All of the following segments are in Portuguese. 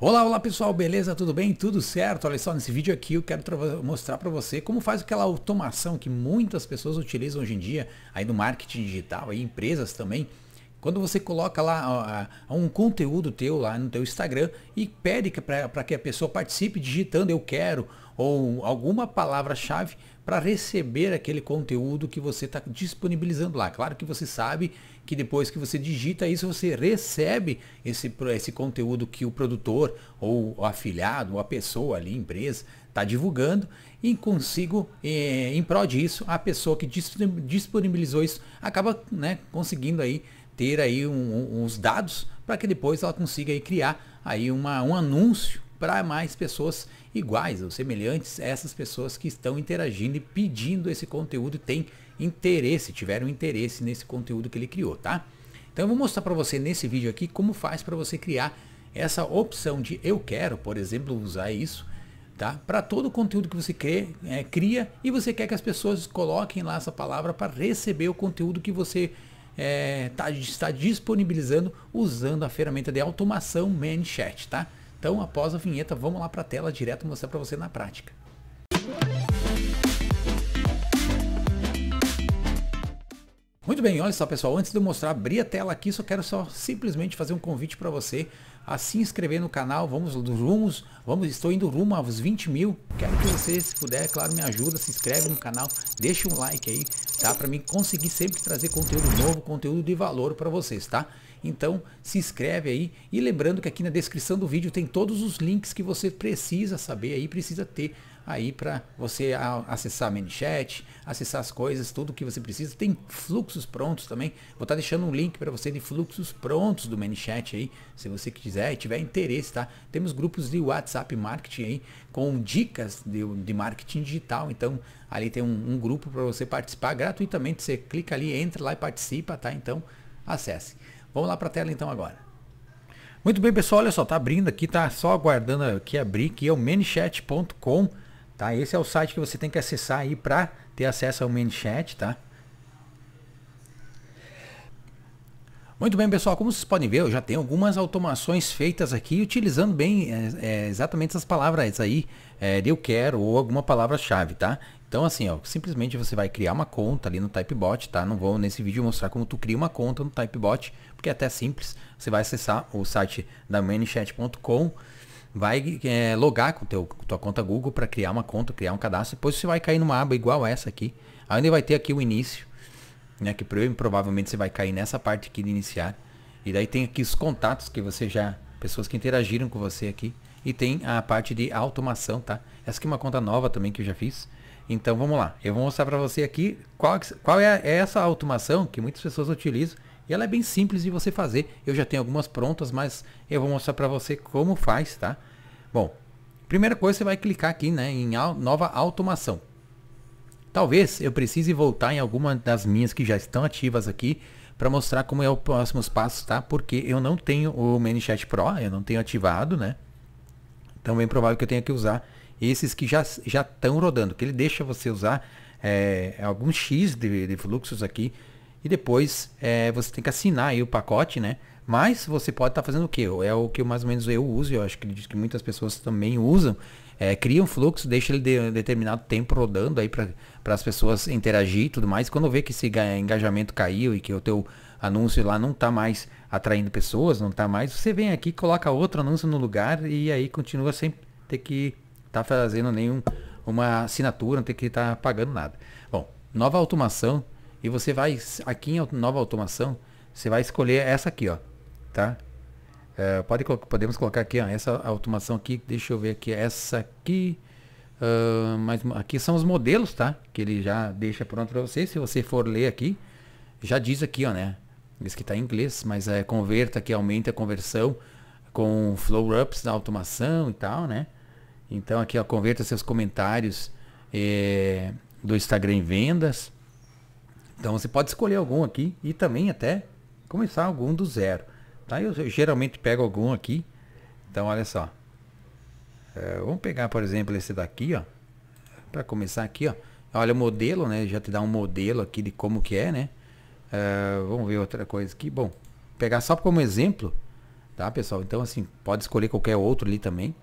Olá, olá pessoal, beleza? Tudo bem? Tudo certo? Olha só, nesse vídeo aqui eu quero mostrar para você como faz aquela automação que muitas pessoas utilizam hoje em dia, aí no marketing digital, aí empresas também, quando você coloca lá uh, um conteúdo teu lá no teu Instagram e pede para que a pessoa participe digitando eu quero ou alguma palavra-chave para receber aquele conteúdo que você está disponibilizando lá. Claro que você sabe que depois que você digita isso, você recebe esse, esse conteúdo que o produtor, ou o afiliado, ou a pessoa ali, empresa, está divulgando e consigo, eh, em prol disso, a pessoa que disponibilizou isso acaba né, conseguindo aí ter aí um, um, uns dados para que depois ela consiga aí criar aí uma, um anúncio para mais pessoas iguais ou semelhantes a essas pessoas que estão interagindo e pedindo esse conteúdo e tem interesse, tiveram interesse nesse conteúdo que ele criou, tá? Então eu vou mostrar para você nesse vídeo aqui como faz para você criar essa opção de eu quero, por exemplo, usar isso, tá? Para todo o conteúdo que você crê, é, cria e você quer que as pessoas coloquem lá essa palavra para receber o conteúdo que você é, tá, está disponibilizando usando a ferramenta de automação ManyChat, tá? Então, após a vinheta, vamos lá para a tela direto mostrar para você na prática. Muito bem, olha só pessoal, antes de eu mostrar, abrir a tela aqui, só quero só simplesmente fazer um convite para você a se inscrever no canal, vamos rumos, vamos, estou indo rumo aos 20 mil, quero que você, se puder, claro, me ajuda, se inscreve no canal, deixa um like aí, tá, para mim conseguir sempre trazer conteúdo novo, conteúdo de valor para vocês, tá? Então se inscreve aí e lembrando que aqui na descrição do vídeo tem todos os links que você precisa saber aí, precisa ter aí para você acessar a ManyChat, acessar as coisas, tudo que você precisa. Tem fluxos prontos também. Vou estar tá deixando um link para você de fluxos prontos do ManyChat aí, se você quiser e tiver interesse, tá? Temos grupos de WhatsApp Marketing aí com dicas de, de marketing digital. Então, ali tem um, um grupo para você participar gratuitamente. Você clica ali, entra lá e participa, tá? Então, acesse. Vamos lá para a tela então agora. Muito bem, pessoal, olha só, tá abrindo aqui, tá só aguardando aqui abrir, que é o manchat.com, tá? Esse é o site que você tem que acessar aí para ter acesso ao manchat, tá? Muito bem, pessoal, como vocês podem ver, eu já tenho algumas automações feitas aqui, utilizando bem é, é exatamente essas palavras aí, é, eu quero ou alguma palavra-chave, tá? Então assim, ó, simplesmente você vai criar uma conta ali no Typebot, tá? Não vou nesse vídeo mostrar como tu cria uma conta no Typebot, porque é até simples. Você vai acessar o site da ManyChat.com, vai é, logar com teu, tua conta Google para criar uma conta, criar um cadastro. Depois você vai cair numa aba igual essa aqui. Ainda vai ter aqui o início, né? Que provavelmente você vai cair nessa parte aqui de iniciar. E daí tem aqui os contatos que você já, pessoas que interagiram com você aqui. E tem a parte de automação, tá? Essa aqui é uma conta nova também que eu já fiz. Então vamos lá, eu vou mostrar para você aqui qual, qual é, é, essa automação que muitas pessoas utilizam e ela é bem simples de você fazer. Eu já tenho algumas prontas, mas eu vou mostrar para você como faz, tá? Bom, primeira coisa você vai clicar aqui né, em nova automação. Talvez eu precise voltar em alguma das minhas que já estão ativas aqui para mostrar como é o próximos passos, tá? Porque eu não tenho o ManyChat Pro, eu não tenho ativado, né? Então bem provável que eu tenha que usar esses que já estão rodando, que ele deixa você usar é, alguns X de, de, fluxos aqui e depois é, você tem que assinar aí o pacote, né? Mas você pode estar tá fazendo o que? É o que mais ou menos eu uso, eu acho que, que muitas pessoas também usam. É, cria um fluxo, deixa ele de, um determinado tempo rodando aí para as pessoas interagir e tudo mais. Quando vê que esse engajamento caiu e que o teu anúncio lá não está mais atraindo pessoas, não está mais, você vem aqui, coloca outro anúncio no lugar e aí continua sem ter que tá fazendo nenhum uma assinatura, não tem que estar tá pagando nada. Bom, nova automação e você vai aqui em nova automação, você vai escolher essa aqui, ó, tá? É, pode podemos colocar aqui, ó, essa automação aqui, deixa eu ver aqui, essa aqui, uh, mas aqui são os modelos, tá? Que ele já deixa pronto para você. Se você for ler aqui, já diz aqui, ó, né? Diz que está em inglês, mas é converta que aumenta a conversão com flow ups da automação e tal, né? Então aqui ó, converta seus comentários é, do Instagram em vendas. Então você pode escolher algum aqui e também até começar algum do zero. Tá? Eu, eu geralmente pego algum aqui. Então olha só. É, vamos pegar por exemplo esse daqui, ó. Para começar aqui, ó. Olha o modelo, né? Já te dá um modelo aqui de como que é, né? Eh, vamos ver outra coisa aqui. Bom, pegar só como exemplo, tá, pessoal? Então assim, pode escolher qualquer outro ali também.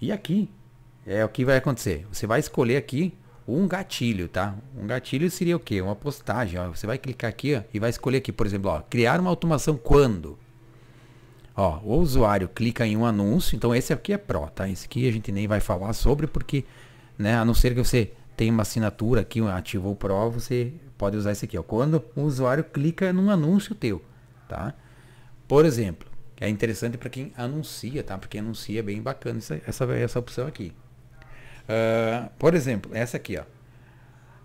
E aqui é o que vai acontecer. Você vai escolher aqui um gatilho, tá? Um gatilho seria o quê? Uma postagem. Ó. Você vai clicar aqui ó, e vai escolher aqui, por exemplo, ó, criar uma automação quando. Ó, o usuário clica em um anúncio. Então esse aqui é Pro, tá? Esse aqui a gente nem vai falar sobre porque, né? A não ser que você tenha uma assinatura aqui, um ativou ou Pro, você pode usar esse aqui. Ó, quando o usuário clica num anúncio teu, tá? Por exemplo, é interessante para quem anuncia, tá? Porque anuncia é bem bacana essa, essa, essa opção aqui. Uh, por exemplo, essa aqui, ó.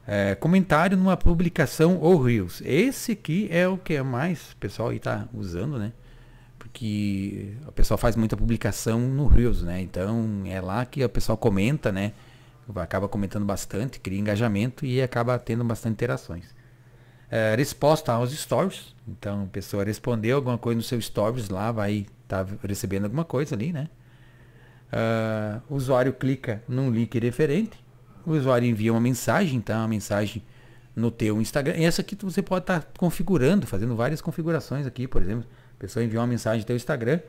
É, comentário numa publicação ou Reels. Esse aqui é o que é mais o pessoal está usando, né? Porque o pessoal faz muita publicação no Reels, né? Então é lá que o pessoal comenta, né? Acaba comentando bastante, cria engajamento e acaba tendo bastante interações é, resposta aos stories. Então, a pessoa respondeu alguma coisa no seu stories lá, vai estar tá recebendo alguma coisa ali, né? Uh, o usuário clica num link referente, o usuário envia uma mensagem, então, uma mensagem no teu Instagram. E essa aqui você pode estar tá configurando, fazendo várias configurações aqui, por exemplo. A pessoa envia uma mensagem no teu Instagram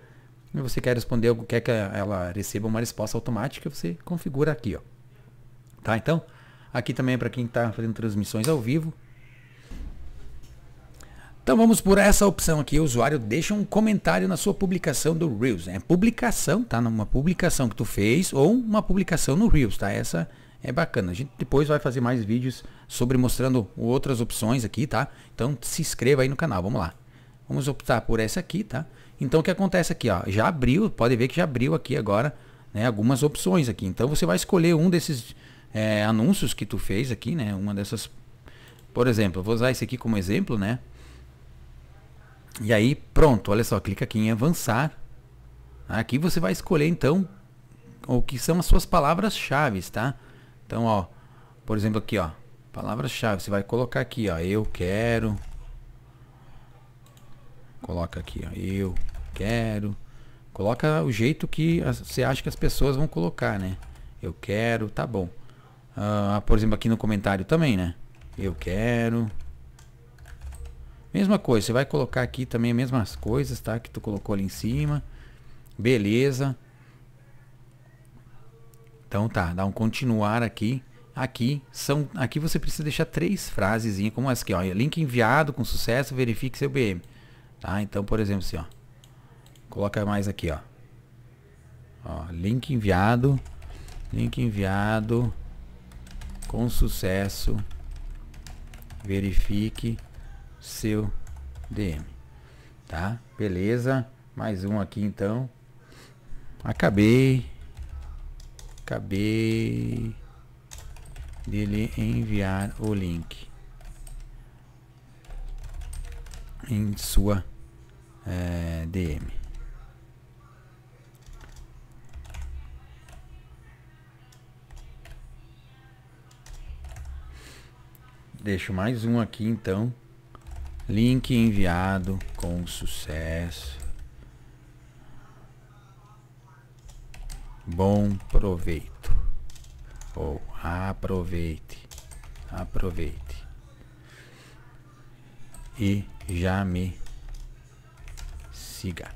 e você quer responder quer que ela receba uma resposta automática, você configura aqui, ó. Tá? Então, aqui também é para quem está fazendo transmissões ao vivo, então vamos por essa opção aqui, o usuário deixa um comentário na sua publicação do Reels. É publicação, tá? Numa publicação que tu fez ou uma publicação no Reels, tá? Essa é bacana. A gente depois vai fazer mais vídeos sobre mostrando outras opções aqui, tá? Então se inscreva aí no canal, vamos lá. Vamos optar por essa aqui, tá? Então o que acontece aqui, ó? Já abriu, pode ver que já abriu aqui agora, né? Algumas opções aqui. Então você vai escolher um desses é, anúncios que tu fez aqui, né? Uma dessas... Por exemplo, vou usar esse aqui como exemplo, né? E aí, pronto, olha só, clica aqui em avançar. Aqui você vai escolher, então, o que são as suas palavras-chave, tá? Então, ó, por exemplo aqui, ó, palavra chave você vai colocar aqui, ó, eu quero... Coloca aqui, ó, eu quero... Coloca o jeito que você acha que as pessoas vão colocar, né? Eu quero, tá bom. Uh, por exemplo, aqui no comentário também, né? Eu quero... Mesma coisa, você vai colocar aqui também as mesmas coisas, tá? Que tu colocou ali em cima. Beleza. Então tá, dá um continuar aqui. Aqui são, aqui você precisa deixar três frases, como essa aqui, ó. Link enviado com sucesso, verifique seu BM. Tá? Então, por exemplo, assim, ó. Coloca mais aqui, ó. ó link enviado, link enviado com sucesso. Verifique seu DM. Tá? Beleza. Mais um aqui então. Acabei. Acabei dele enviar o link em sua é, DM. Deixo mais um aqui então. Link enviado com sucesso. Bom proveito. Ou oh, aproveite. Aproveite. E já me siga.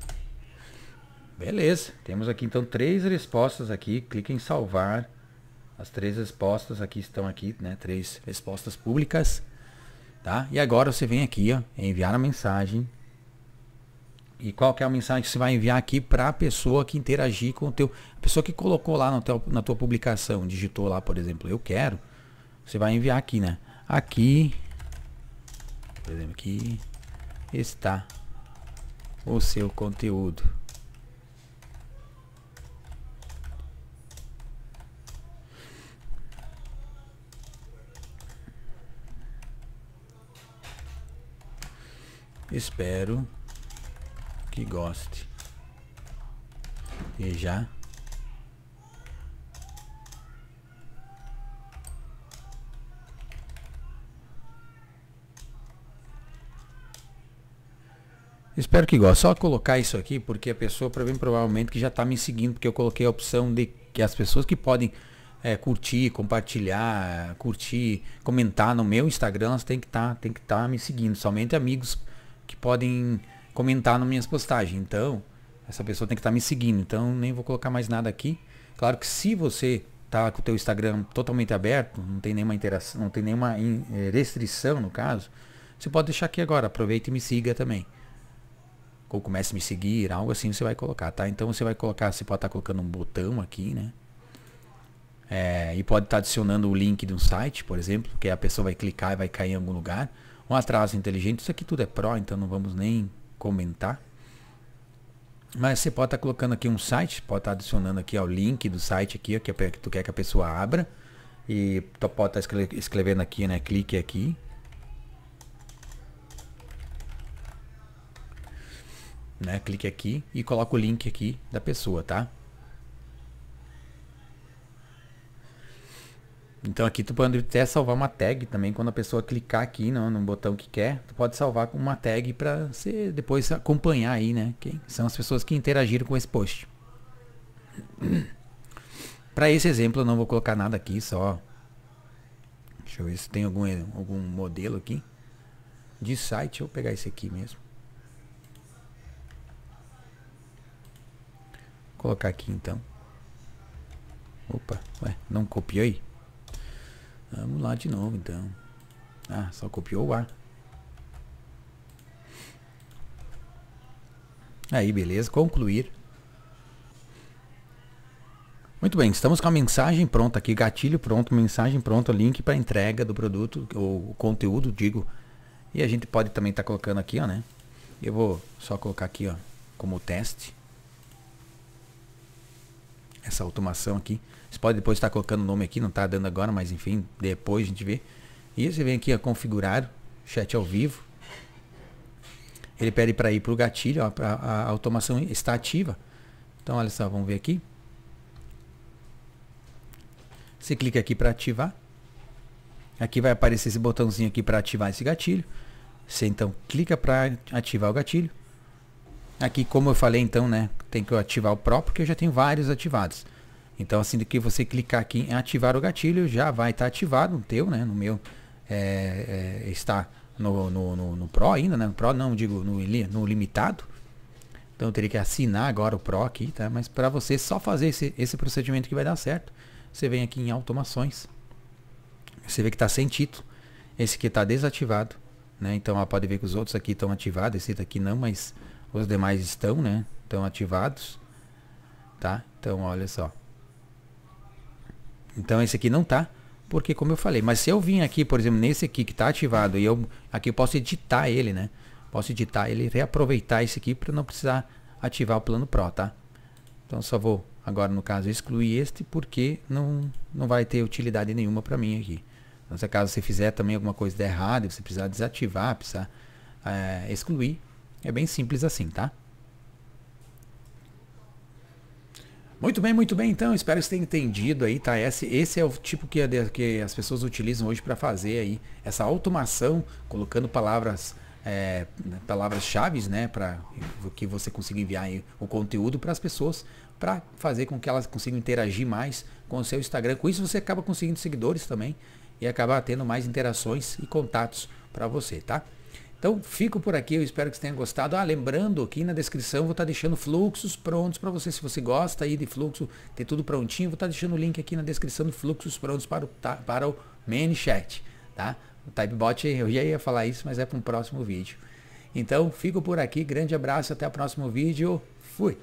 Beleza. Temos aqui então três respostas aqui. Clique em salvar. As três respostas aqui estão aqui, né? Três respostas públicas. Tá? E agora você vem aqui, ó, enviar a mensagem. E qual que é a mensagem que você vai enviar aqui para a pessoa que interagir com o teu, a pessoa que colocou lá no teu, na tua publicação, digitou lá, por exemplo, eu quero. Você vai enviar aqui, né? Aqui, por exemplo, aqui está o seu conteúdo. Espero que goste. E já Espero que goste. Só colocar isso aqui, porque a pessoa bem provavelmente que já está me seguindo, porque eu coloquei a opção de que as pessoas que podem é, curtir, compartilhar, curtir, comentar no meu Instagram, elas têm que tá, estar tá me seguindo. Somente amigos que podem comentar nas minhas postagens. Então, essa pessoa tem que estar tá me seguindo. Então, nem vou colocar mais nada aqui. Claro que se você tá com o teu Instagram totalmente aberto, não tem nenhuma interação, não tem nenhuma eh, restrição no caso, você pode deixar aqui agora. Aproveita e me siga também. Ou comece a me seguir, algo assim você vai colocar, tá? Então você vai colocar, você pode estar tá colocando um botão aqui, né? É, e pode estar tá adicionando o link de um site, por exemplo, que a pessoa vai clicar e vai cair em algum lugar um atraso inteligente. Isso aqui tudo é pró, então não vamos nem comentar. Mas você pode estar tá colocando aqui um site, pode estar tá adicionando aqui o link do site aqui, que, que tu quer que a pessoa abra. E tu pode estar tá escrevendo aqui, né? Clique aqui. Né? Clique aqui e coloca o link aqui da pessoa, tá? Então aqui tu pode até salvar uma tag também, quando a pessoa clicar aqui no, no botão que quer, tu pode salvar com uma tag para você depois acompanhar aí, né? Quem são as pessoas que interagiram com esse post. para esse exemplo eu não vou colocar nada aqui, só Deixa eu ver se tem algum algum modelo aqui de site, deixa eu pegar esse aqui mesmo. Vou colocar aqui então. Opa, ué, não copiei? Vamos lá de novo, então. Ah, só copiou o ar. Aí, beleza. Concluir. Muito bem, estamos com a mensagem pronta aqui, gatilho pronto, mensagem pronta, link para entrega do produto, ou conteúdo, digo. E a gente pode também estar tá colocando aqui, ó, né? Eu vou só colocar aqui, ó, como teste. Essa automação aqui. Você pode depois estar colocando o nome aqui, não está dando agora, mas enfim, depois a gente vê. E você vem aqui a configurar chat ao vivo. Ele pede para ir para o gatilho, ó, a, a automação está ativa. Então olha só, vamos ver aqui. Você clica aqui para ativar. Aqui vai aparecer esse botãozinho aqui para ativar esse gatilho. Você então clica para ativar o gatilho. Aqui, como eu falei então, né, tem que ativar o próprio, porque eu já tenho vários ativados. Então, assim que você clicar aqui em ativar o gatilho, já vai estar tá ativado, no teu, né? No meu é, é, está no, no, no, no, Pro ainda, né? No Pro não, digo no, no limitado. Então eu teria que assinar agora o Pro aqui, tá? Mas para você só fazer esse, esse procedimento que vai dar certo. Você vem aqui em automações. Você vê que está sem título. Esse aqui está desativado. Né? Então ó, pode ver que os outros aqui estão ativados. Esse daqui não, mas os demais estão, né? Estão ativados. Tá? Então olha só. Então esse aqui não tá, porque como eu falei, mas se eu vim aqui, por exemplo, nesse aqui que está ativado, e eu aqui eu posso editar ele, né? Posso editar ele, reaproveitar esse aqui para não precisar ativar o plano Pro, tá? Então só vou agora no caso excluir este porque não não vai ter utilidade nenhuma para mim aqui. Então, se caso você fizer também alguma coisa errada, você precisar desativar, precisar é, excluir, é bem simples assim, tá? Muito bem, muito bem. Então, espero que você tenha entendido aí, tá? Esse, esse é o tipo que, que as pessoas utilizam hoje para fazer aí essa automação, colocando palavras é, palavras-chave, né, para que você consiga enviar o conteúdo para as pessoas, para fazer com que elas consigam interagir mais com o seu Instagram. Com isso você acaba conseguindo seguidores também e acaba tendo mais interações e contatos para você, tá? Então, fico por aqui, eu espero que você tenha gostado. Ah, lembrando, aqui na descrição vou estar tá deixando fluxos prontos para você. Se você gosta aí de fluxo, ter tudo prontinho, vou estar tá deixando o link aqui na descrição de fluxos prontos para o, para o chat, tá? O Typebot, eu já ia falar isso, mas é para um próximo vídeo. Então, fico por aqui, grande abraço, até o próximo vídeo, fui!